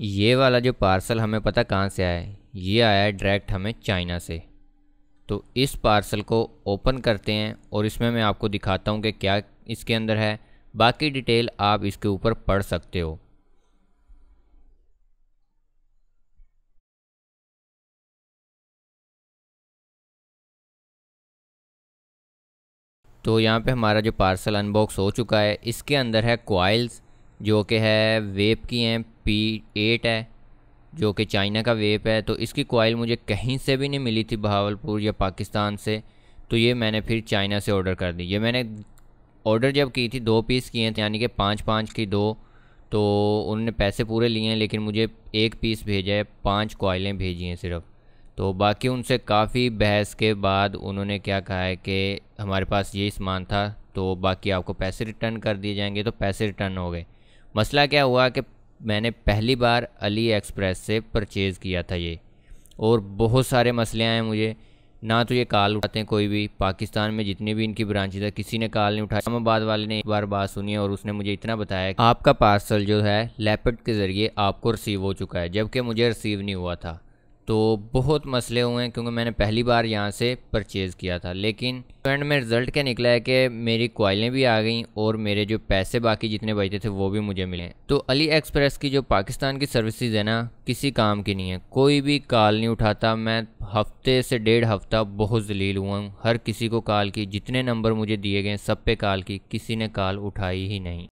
ये वाला जो पार्सल हमें पता कहाँ से आया है ये आया है डायरेक्ट हमें चाइना से तो इस पार्सल को ओपन करते हैं और इसमें मैं आपको दिखाता हूँ कि क्या इसके अंदर है बाकी डिटेल आप इसके ऊपर पढ़ सकते हो तो यहाँ पे हमारा जो पार्सल अनबॉक्स हो चुका है इसके अंदर है कोयल्स जो कि है वेप की हैं पी एट है जो कि चाइना का वेप है तो इसकी कोयल मुझे कहीं से भी नहीं मिली थी बहावलपुर या पाकिस्तान से तो ये मैंने फिर चाइना से ऑर्डर कर दी ये मैंने ऑर्डर जब की थी दो पीस किए थे यानी कि पाँच पाँच की दो तो उनने पैसे पूरे लिए हैं लेकिन मुझे एक पीस भेजा है पाँच कोयलें भेजी हैं सिर्फ तो बाकी उनसे काफ़ी बहस के बाद उन्होंने क्या कहा है कि हमारे पास ये सामान था तो बाकी आपको पैसे रिटर्न कर दिए जाएंगे तो पैसे रिटर्न हो गए मसला क्या हुआ कि मैंने पहली बार अली एक्सप्रेस से परचेज़ किया था ये और बहुत सारे मसले आए मुझे ना तो ये कॉल उठाते हैं कोई भी पाकिस्तान में जितनी भी इनकी ब्रांचेज है किसी ने कॉल नहीं उठाया इस्लामाबाद वाले ने एक बार बात सुनी और उसने मुझे इतना बताया कि आपका पार्सल जो है लैपट के ज़रिए आपको रिसीव हो चुका है जबकि मुझे रिसीव नहीं हुआ था तो बहुत मसले हुए हैं क्योंकि मैंने पहली बार यहाँ से परचेज़ किया था लेकिन एंड में रिज़ल्ट क्या निकला है कि मेरी क्वाइलें भी आ गई और मेरे जो पैसे बाकी जितने बचे थे वो भी मुझे मिले तो अली एक्सप्रेस की जो पाकिस्तान की सर्विसेज है ना किसी काम की नहीं है कोई भी कॉल नहीं उठाता मैं हफ्ते से डेढ़ हफ्ता बहुत जलील हुआ हूँ हर किसी को कॉल की जितने नंबर मुझे दिए गए सब पे कॉल की किसी ने कॉल उठाई ही नहीं